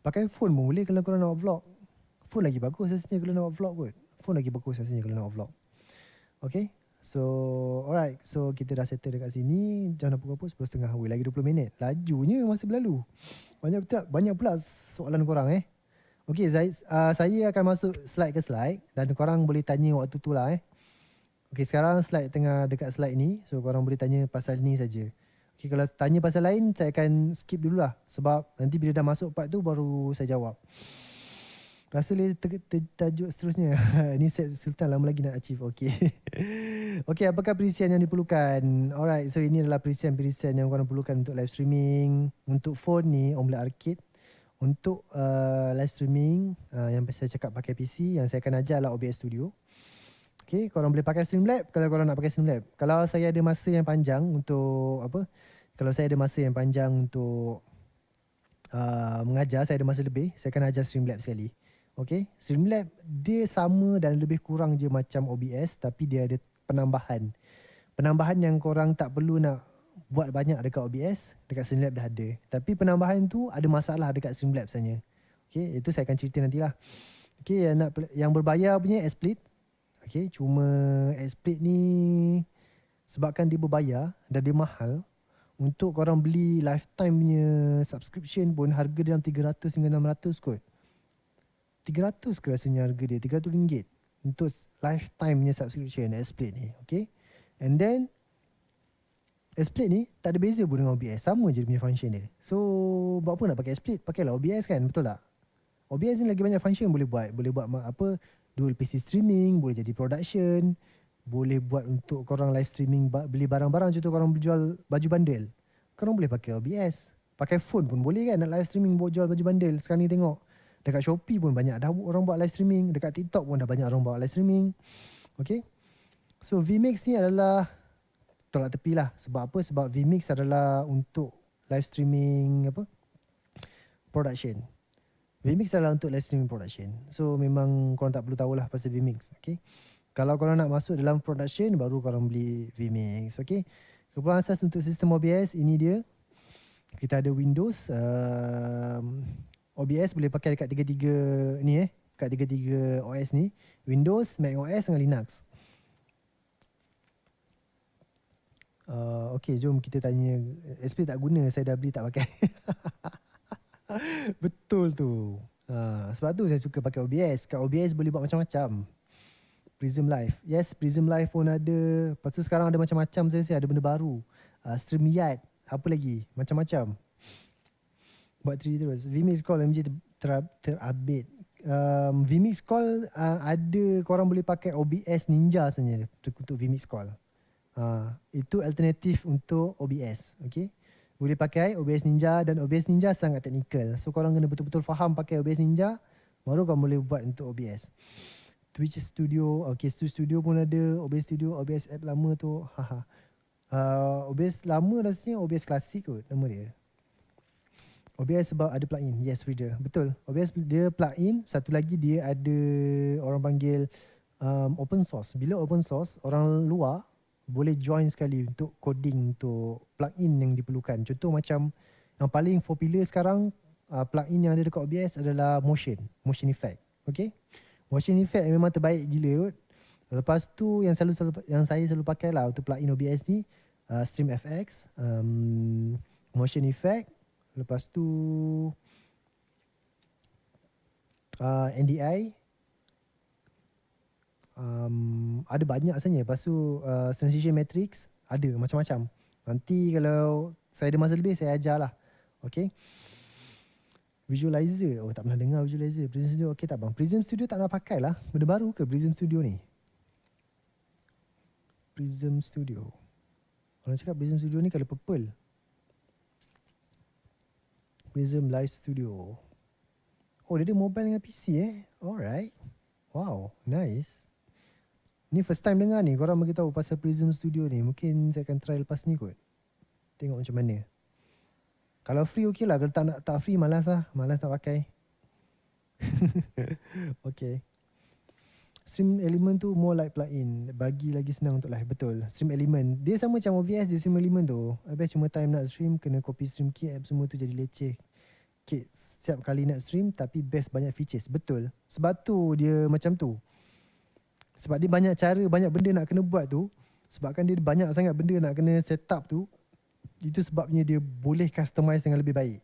Speaker 1: Pakai phone pun boleh Kalau korang nak buat vlog Phone lagi bagus Sebenarnya kalau nak buat vlog kot Phone lagi bagus Sebenarnya kalau nak buat vlog Okay So alright So kita dah settle dekat sini Jam dah pukul-pukul 10.30 Weh lagi 20 minit Lajunya masa berlalu Banyak pula, banyak pula soalan korang eh Okay Zahid, uh, saya akan masuk slide ke slide Dan korang boleh tanya waktu tu lah eh Okay sekarang slide tengah dekat slide ni So korang boleh tanya pasal ni saja. Okay kalau tanya pasal lain Saya akan skip dulu lah Sebab nanti bila dah masuk part tu Baru saya jawab Rasa dia ter, ter, tajuk seterusnya. Ini set Sultan lama lagi nak achieve. Okay. okay, apakah perisian yang diperlukan? Alright, so ini adalah perisian-perisian yang korang perlukan untuk live streaming. Untuk phone ni, Omelette Arcade. Untuk uh, live streaming uh, yang saya cakap pakai PC, yang saya akan ajar lah OBS Studio. Okay, korang boleh pakai lab kalau korang nak pakai lab. Kalau saya ada masa yang panjang untuk apa? Kalau saya ada masa yang panjang untuk uh, mengajar, saya ada masa lebih, saya akan ajar lab sekali. Okay. Streamlab dia sama dan lebih kurang je macam OBS tapi dia ada penambahan. Penambahan yang korang tak perlu nak buat banyak dekat OBS, dekat Streamlab dah ada. Tapi penambahan tu ada masalah dekat Streamlab sebenarnya. Okay, itu saya akan cerita nantilah. Okay, yang, nak, yang berbayar punya Xsplit. Okay, cuma Xsplit ni sebabkan dia berbayar dan dia mahal. Untuk korang beli lifetime punya subscription pun harga dia dalam 300 hingga 600 kot. 300 ke rasanya harga dia 300 ringgit untuk lifetime punya subscription Explate ni okay and then Explate ni tak ada beza pun dengan OBS sama je dia punya function dia so buat apa nak pakai Explate pakailah OBS kan betul tak OBS ni lagi banyak function boleh buat boleh buat apa dual PC streaming boleh jadi production boleh buat untuk korang live streaming beli barang-barang contoh korang jual baju bandel korang boleh pakai OBS pakai phone pun boleh kan nak live streaming buat jual baju bandel sekarang ni tengok Dekat Shopee pun banyak dah orang buat live streaming. Dekat TikTok pun dah banyak orang buat live streaming. Okay. So VMix ni adalah tolak tepi lah. Sebab apa? Sebab VMix adalah untuk live streaming apa? Production. VMix adalah untuk live streaming production. So memang korang tak perlu tahu lah pasal VMix. Okay. Kalau korang nak masuk dalam production baru korang beli VMix. Okay. Kepulauan asas untuk sistem OBS ini dia. Kita ada Windows. Uh, OBS boleh pakai dekat tiga-tiga ni eh Dekat tiga-tiga OS ni Windows, Mac OS dengan Linux uh, Okay jom kita tanya SP tak guna saya dah beli tak pakai Betul tu uh, Sebab tu saya suka pakai OBS Kat OBS boleh buat macam-macam Prism Live Yes Prism Live pun ada Lepas tu sekarang ada macam-macam saya, saya Ada benda baru uh, ah, StreamYard apa lagi? Macam-macam buat 3D terus. Vimix call MJ ter, terabit. Um, Vimix call uh, ada korang boleh pakai OBS Ninja sebenarnya untuk, untuk Vimix call. Uh, itu alternatif untuk OBS. Okay? Boleh pakai OBS Ninja dan OBS Ninja sangat teknikal. So korang kena betul-betul faham pakai OBS Ninja baru korang boleh buat untuk OBS. Twitch Studio, okay, Twitch Studio pun ada, OBS Studio, OBS app lama tu, haha. Uh, OBS lama rasanya OBS klasik, kot nama dia. OBS sebab ada plug-in. Yes, reader. Betul. OBS dia plug-in. Satu lagi dia ada orang panggil um, open source. Bila open source, orang luar boleh join sekali untuk coding, untuk plug-in yang diperlukan. Contoh macam yang paling popular sekarang, uh, plug-in yang ada dekat OBS adalah motion. Motion effect. Okay? Motion effect memang terbaik gila kot. Lepas tu yang selalu, selalu yang saya selalu pakai lah untuk plug-in OBS ni, uh, FX, um, Motion Effect, Lepas tu uh, NDI um, Ada banyak sebenarnya Lepas tu uh, Sensation Matrix Ada macam-macam Nanti kalau saya ada masa lebih saya ajarlah Okay Visualizer Oh tak pernah dengar visualizer Prism Studio okay tak bang Prism Studio tak nak pakai lah Benda baru ke Prism Studio ni Prism Studio Orang cakap Prism Studio ni kalau purple Prism Live Studio. Oh, dia ada mobile dengan PC eh. Alright. Wow, nice. Ni first time dengar ni. Korang bagi tahu pasal Prism Studio ni. Mungkin saya akan try lepas ni kot. Tengok macam mana. Kalau free okey lah. Kalau tak, nak, tak free malas lah. Malas tak pakai. okay. Stream Element tu more like plug-in. Bagi lagi senang untuk live. Betul. Stream Element. Dia sama macam OBS je Stream Element tu. Habis cuma time nak stream, kena copy stream key app semua tu jadi leceh sikit setiap kali nak stream tapi best banyak features. Betul. Sebab tu dia macam tu. Sebab dia banyak cara, banyak benda nak kena buat tu. Sebabkan dia banyak sangat benda nak kena set up tu. Itu sebabnya dia boleh customise dengan lebih baik.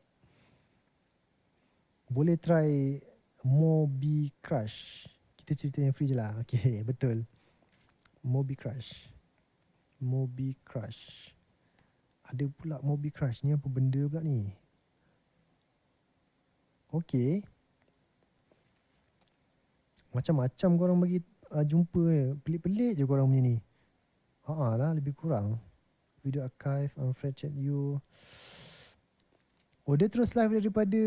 Speaker 1: Boleh try Mobi Crush. Kita cerita yang free je lah. Okay, betul. Mobi Crush. Mobi Crush. Ada pula Mobi Crush. Ni apa benda pula ni? Okay. Macam-macam korang bagi uh, jumpa Pelik-pelik je korang punya ni. Haa lah, lebih kurang. Video archive, unfriended you. Oh, dia terus live daripada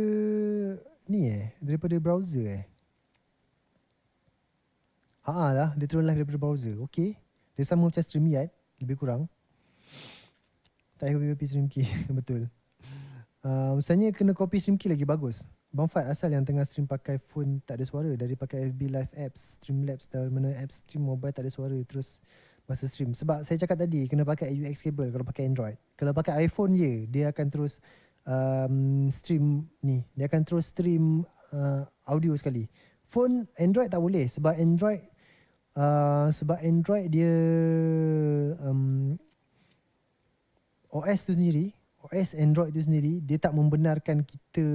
Speaker 1: ni eh? Daripada browser eh? Haa lah, dia terus live daripada browser. Okay. Dia sama macam stream yet, lebih kurang. Tak payah copy stream key, betul. Uh, misalnya kena copy stream key lagi bagus. Bangfat asal yang tengah stream pakai phone tak ada suara dari pakai FB live apps, Streamlabs dan mana apps stream mobile tak ada suara terus masa stream. Sebab saya cakap tadi kena pakai AUX cable kalau pakai Android. Kalau pakai iPhone je dia akan terus um, stream ni. Dia akan terus stream uh, audio sekali. Phone Android tak boleh sebab Android uh, sebab Android dia um, OS tu sendiri OS Android tu sendiri dia tak membenarkan kita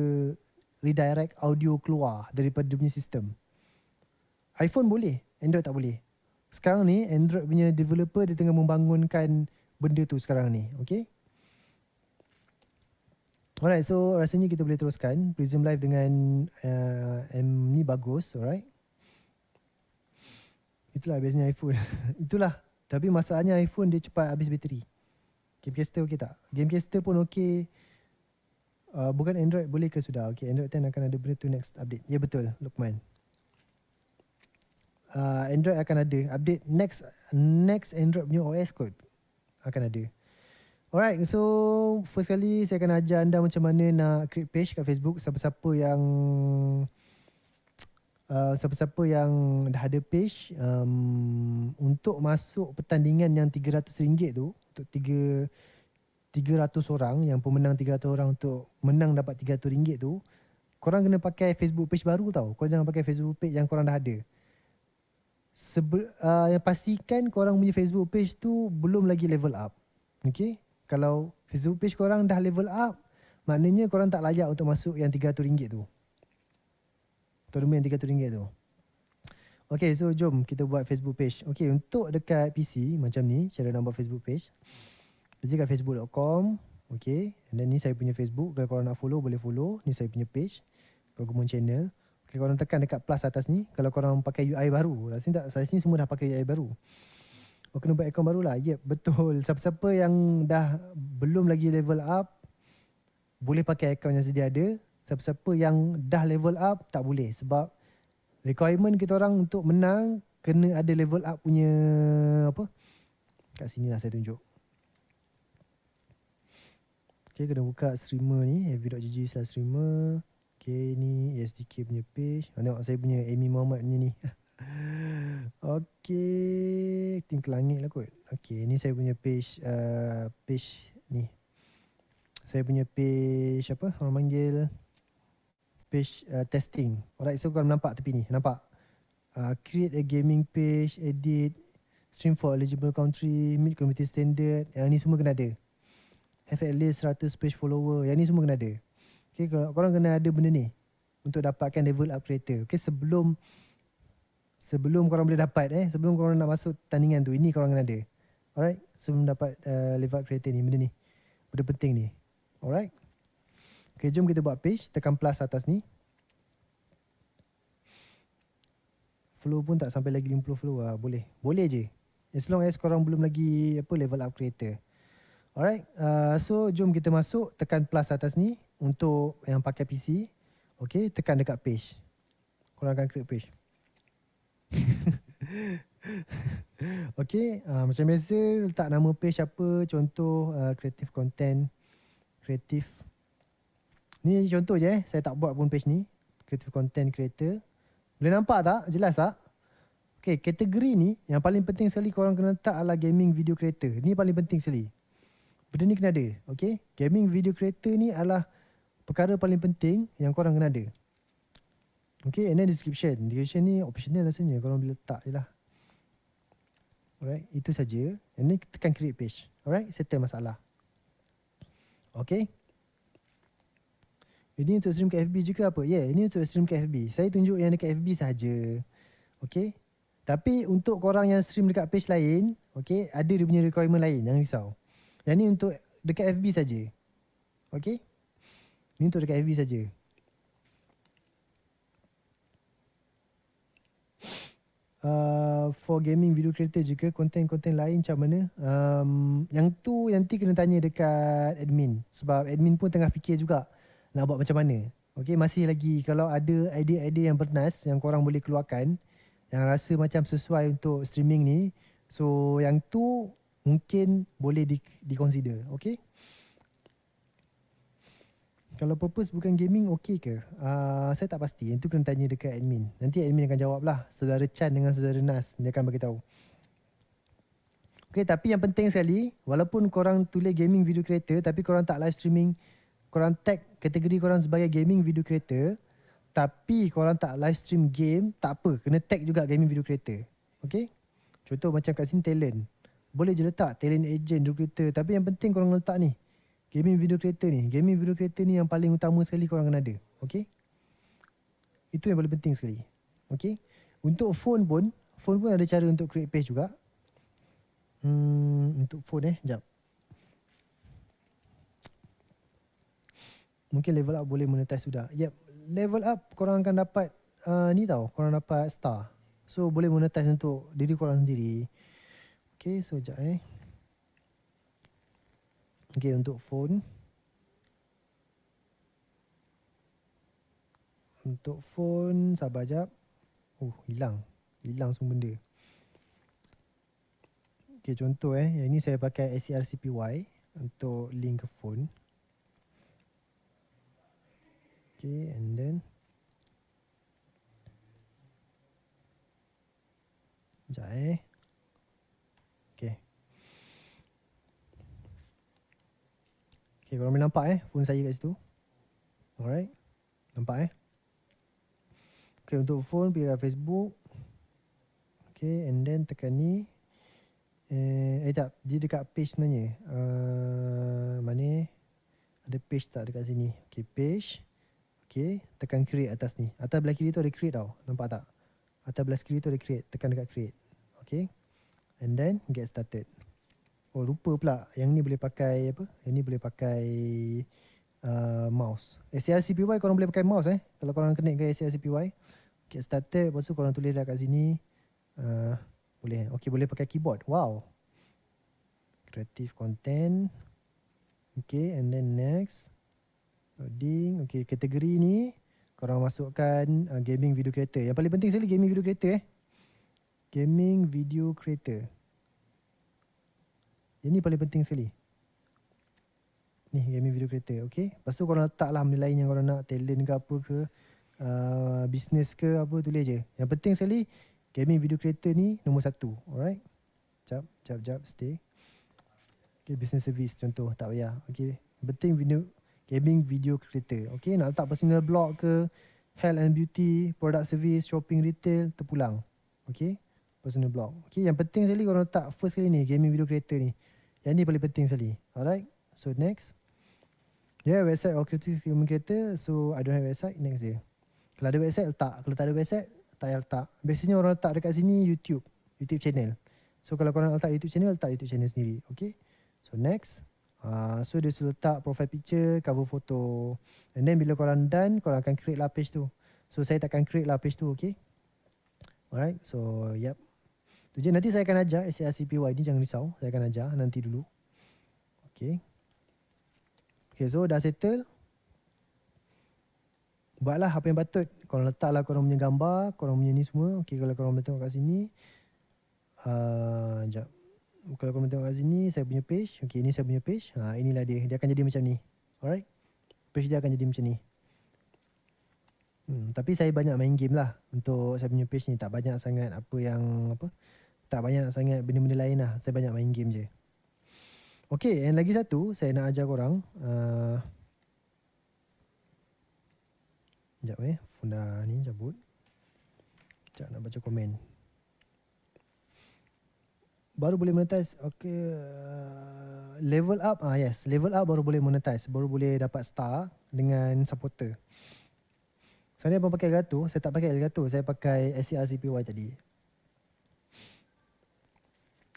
Speaker 1: redirect audio keluar daripada dia punya sistem. iPhone boleh, Android tak boleh. Sekarang ni Android punya developer dia tengah membangunkan benda tu sekarang ni, okay? Alright, so rasanya kita boleh teruskan Prism Live dengan uh, M ni bagus, alright. Itulah biasanya iPhone. Itulah. Tapi masalahnya iPhone dia cepat habis bateri. Game caster okey tak? Game caster pun okey uh, bukan Android boleh ke sudah? Okay, Android 10 akan ada benda tu next update. Ya betul, Lukman. Uh, Android akan ada update next next Android new OS code akan ada. Alright, so first kali saya akan ajar anda macam mana nak create page kat Facebook siapa-siapa yang Uh, siapa-siapa yang dah ada page um, untuk masuk pertandingan yang RM300 tu untuk tiga 300 orang yang pemenang 300 orang untuk menang dapat rm ringgit tu korang kena pakai Facebook page baru tau. Korang jangan pakai Facebook page yang korang dah ada. Sebe- uh, yang pastikan korang punya Facebook page tu belum lagi level up. Okay? Kalau Facebook page korang dah level up, maknanya korang tak layak untuk masuk yang rm ringgit tu. Tournament yang rm ringgit tu. Okay, so jom kita buat Facebook page. Okay, untuk dekat PC macam ni, cara nak buat Facebook page. Pergi kat facebook.com Okay And then ni saya punya facebook Kalau korang nak follow boleh follow Ni saya punya page Kogumon channel Okay korang tekan dekat plus atas ni Kalau korang pakai UI baru Rasa tak Saya sini semua dah pakai UI baru Oh kena buat account baru lah Yep betul Siapa-siapa yang dah Belum lagi level up Boleh pakai account yang sedia ada Siapa-siapa yang dah level up Tak boleh sebab Requirement kita orang untuk menang Kena ada level up punya Apa Kat sini lah saya tunjuk Okay, kena buka streamer ni. Heavy.gg saya streamer. Okay, ni ESDK punya page. Oh, tengok saya punya Amy Muhammad punya ni. okay, tim kelangit lah kot. Okay, ni saya punya page, uh, page ni. Saya punya page apa orang manggil Page uh, testing. Alright, so korang nampak tepi ni. Nampak? Uh, create a gaming page, edit, stream for eligible country, meet community standard. Yang uh, ni semua kena ada have at 100 page follower. Yang ni semua kena ada. Okay, kalau orang kena ada benda ni untuk dapatkan level up creator. Okay, sebelum sebelum kau orang boleh dapat eh, sebelum kau orang nak masuk tandingan tu, ini kau orang kena ada. Alright, sebelum dapat uh, level up creator ni, benda ni. Benda penting ni. Alright. Okay, jom kita buat page. Tekan plus atas ni. Flow pun tak sampai lagi 50 flow lah. Boleh. Boleh je. As long as korang belum lagi apa level up creator. Alright, uh, so jom kita masuk, tekan plus atas ni untuk yang pakai PC. Okay, tekan dekat page. Korang akan create page. okay, uh, macam biasa letak nama page apa, contoh uh, creative content, creative. Ni contoh je eh. saya tak buat pun page ni. Creative content creator. Boleh nampak tak? Jelas tak? Okay, kategori ni yang paling penting sekali korang kena letak adalah gaming video creator. Ni paling penting sekali. Benda ni kena ada. Okay. Gaming video creator ni adalah perkara paling penting yang korang kena ada. Okay. And then description. Description ni optional rasanya. Korang boleh letak je lah. Alright. Itu saja. And then tekan create page. Alright. Settle masalah. Okay. Ini untuk stream ke FB juga apa? Yeah, ini untuk stream ke FB. Saya tunjuk yang dekat FB saja. Okay. Tapi untuk korang yang stream dekat page lain, okay, ada dia punya requirement lain. Jangan risau. Yang ni untuk dekat FB saja. Okey? Ni untuk dekat FB saja. Uh, for gaming video creator juga Konten-konten lain macam mana um, Yang tu yang nanti kena tanya dekat admin Sebab admin pun tengah fikir juga Nak buat macam mana Okay masih lagi Kalau ada idea-idea yang bernas Yang korang boleh keluarkan Yang rasa macam sesuai untuk streaming ni So yang tu mungkin boleh di, di consider kalau purpose bukan gaming okey ke uh, saya tak pasti yang tu kena tanya dekat admin nanti admin akan jawab lah saudara Chan dengan saudara Nas dia akan bagi tahu Okay, tapi yang penting sekali, walaupun korang tulis gaming video creator, tapi korang tak live streaming, korang tag kategori korang sebagai gaming video creator, tapi korang tak live stream game, tak apa. Kena tag juga gaming video creator. Okay? Contoh macam kat sini talent boleh je letak talent agent video creator tapi yang penting korang letak ni gaming video creator ni gaming video creator ni yang paling utama sekali korang kena ada okay? itu yang paling penting sekali okay? untuk phone pun phone pun ada cara untuk create page juga hmm untuk phone eh jap mungkin level up boleh monetize sudah yep level up korang akan dapat uh, ni tau korang dapat star so boleh monetize untuk diri korang sendiri Okay, so sekejap eh. Ok, untuk phone. Untuk phone, sabar sekejap. Oh, hilang. Hilang semua benda. Ok, contoh eh. Yang ni saya pakai ACRCPY e untuk link ke phone. Okay and then. Sekejap eh. Okay, eh, korang boleh nampak eh phone saya kat situ. Alright. Nampak eh. Okay, untuk phone pergi kat Facebook. Okay, and then tekan ni. Eh, eh tak, dia dekat page sebenarnya. Uh, mana? Ada page tak dekat sini? Okay, page. Okay, tekan create atas ni. Atas belah kiri tu ada create tau. Nampak tak? Atas belah kiri tu ada create. Tekan dekat create. Okay. And then, get started. Oh lupa pula yang ni boleh pakai apa? Yang ni boleh pakai uh, mouse. SCRCPY korang boleh pakai mouse eh. Kalau korang connect ke SCRCPY. Okay starter lepas tu korang tulis lah kat sini. Uh, boleh. Okay boleh pakai keyboard. Wow. Creative content. Okay and then next. Loading. Okay kategori ni korang masukkan uh, gaming video creator. Yang paling penting sekali gaming video creator eh. Gaming video creator. Ini paling penting sekali. Ni gaming video creator. Okay. Lepas tu korang letak lah benda lain yang korang nak. Talent ke apa ke. Uh, business ke apa tulis je. Yang penting sekali. Gaming video creator ni nombor satu. Alright. Jap, jap, jap. Stay. Okay. Business service contoh. Tak payah. Okay. Penting video gaming video creator. Okay. Nak letak personal blog ke. Health and beauty. Product service. Shopping retail. Terpulang. Okay. Personal blog. Okay. Yang penting sekali korang letak first kali ni. Gaming video creator ni. Yang ni paling penting sekali. Alright. So next. Dia yeah, website or kritik human creator, So I don't have website. Next dia. Kalau ada website letak. Kalau tak ada website tak payah letak. Biasanya orang letak dekat sini YouTube. YouTube channel. So kalau korang letak YouTube channel, letak YouTube channel sendiri. Okay. So next. Uh, so dia sudah letak profile picture, cover photo. And then bila korang done, korang akan create lah page tu. So saya takkan create lah page tu. Okay. Alright. So yep. Tu je nanti saya akan ajar SARCPY ni jangan risau. Saya akan ajar nanti dulu. Okey. Okay so dah settle. Buatlah apa yang patut. Korang letaklah korang punya gambar. Korang punya ni semua. Okey kalau korang boleh tengok kat sini. Uh, sekejap. Kalau korang tengok kat sini saya punya page. Okey ini saya punya page. Ha, inilah dia. Dia akan jadi macam ni. Alright. Page dia akan jadi macam ni. Hmm, tapi saya banyak main game lah untuk saya punya page ni. Tak banyak sangat apa yang apa tak banyak sangat benda-benda lain lah. Saya banyak main game je. Okay, and lagi satu saya nak ajar korang. Uh, sekejap eh, funda ni cabut. Sekejap nak baca komen. Baru boleh monetize. Okay. Uh, level up. ah Yes, level up baru boleh monetize. Baru boleh dapat star dengan supporter. Saya so, abang pakai Elgato, saya tak pakai Elgato, saya pakai SCRCPY CPY tadi.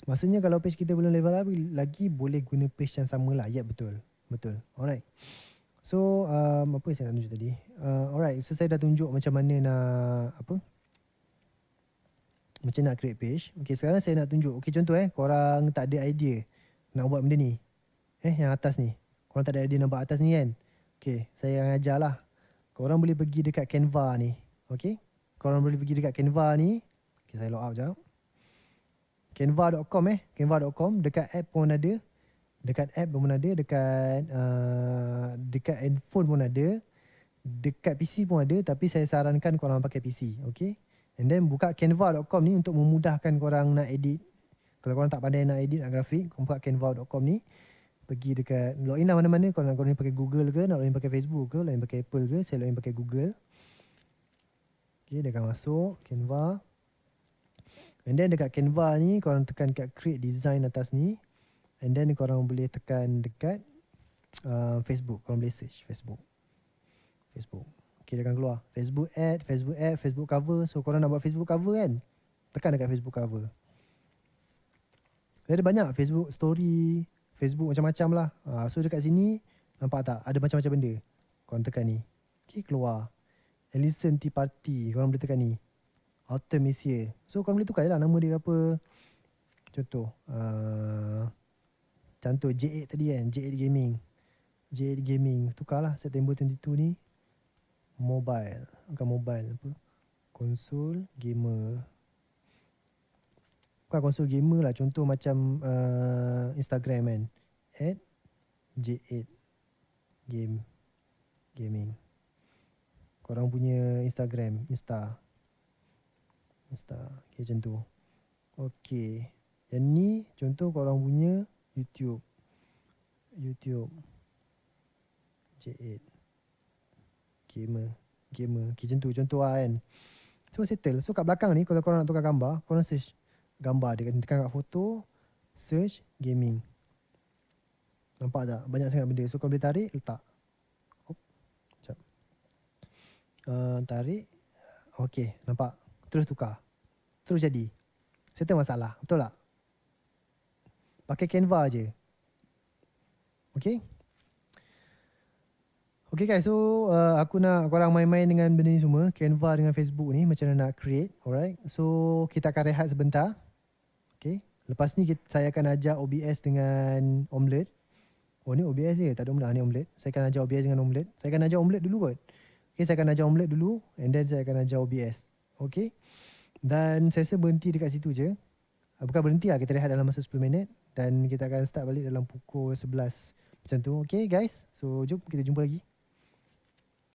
Speaker 1: Maksudnya kalau page kita belum level up lagi boleh guna page yang sama lah. Ya yeah, betul. Betul. Alright. So um, apa yang saya nak tunjuk tadi? Uh, alright. So saya dah tunjuk macam mana nak apa? Macam nak create page. Okay sekarang saya nak tunjuk. Okay contoh eh. Korang tak ada idea nak buat benda ni. Eh yang atas ni. Korang tak ada idea nak buat atas ni kan? Okay. Saya yang ajar lah. Korang boleh pergi dekat Canva ni. Okay. Korang boleh pergi dekat Canva ni. Okay saya log out sekejap. Canva.com eh. Canva.com. Dekat app pun ada. Dekat app pun ada. Dekat uh, dekat handphone pun ada. Dekat PC pun ada. Tapi saya sarankan korang pakai PC. Okay. And then buka canva.com ni untuk memudahkan korang nak edit. Kalau korang tak pandai nak edit, nak grafik, korang buka canva.com ni. Pergi dekat, login lah mana-mana. Korang nak korang ni pakai Google ke, nak login pakai Facebook ke, login pakai Apple ke. Saya login pakai Google. Okay, dia akan masuk. Canva. And then dekat Canva ni korang tekan dekat create design atas ni. And then korang boleh tekan dekat uh, Facebook. Korang boleh search Facebook. Facebook. Okay, dia akan keluar. Facebook ad, Facebook ad, Facebook cover. So, korang nak buat Facebook cover kan? Tekan dekat Facebook cover. Dia ada banyak Facebook story, Facebook macam-macam lah. Uh, so, dekat sini, nampak tak? Ada macam-macam benda. Korang tekan ni. Okay, keluar. Alison Tea Party. Korang boleh tekan ni. Autumn Artemisia. So kau boleh tukar lah nama dia apa. Contoh. Uh, contoh J8 tadi kan. J8 Gaming. J8 Gaming. Tukarlah September 22 ni. Mobile. Bukan mobile apa. Konsol gamer. Bukan konsol gamer lah. Contoh macam uh, Instagram kan. At J8 Game Gaming. Korang punya Instagram. Insta. Insta Okay macam tu Okay Yang ni Contoh korang punya YouTube YouTube J8 Gamer Gamer Okay macam tu Contoh lah kan So settle So kat belakang ni Kalau korang nak tukar gambar Korang search Gambar dia Tekan kat foto Search Gaming Nampak tak? Banyak sangat benda So kalau boleh tarik Letak Uh, tarik Okay Nampak terus tukar. Terus jadi. Saya Settle masalah. Betul tak? Pakai Canva aje. Okay? Okay guys, so uh, aku nak korang main-main dengan benda ni semua. Canva dengan Facebook ni macam mana nak create. Alright? So, kita akan rehat sebentar. Okay? Lepas ni kita, saya akan ajar OBS dengan Omelette. Oh ni OBS ni. tak ada omelet. Ha, ah, ni omelet. Saya akan ajar OBS dengan omelet. Saya akan ajar omelet dulu kot. Okay, saya akan ajar omelet dulu and then saya akan ajar OBS. Okay. Dan saya rasa berhenti dekat situ je. Ah, bukan berhenti lah. Kita rehat dalam masa 10 minit. Dan kita akan start balik dalam pukul 11. Macam tu. Okay guys. So jom kita jumpa lagi.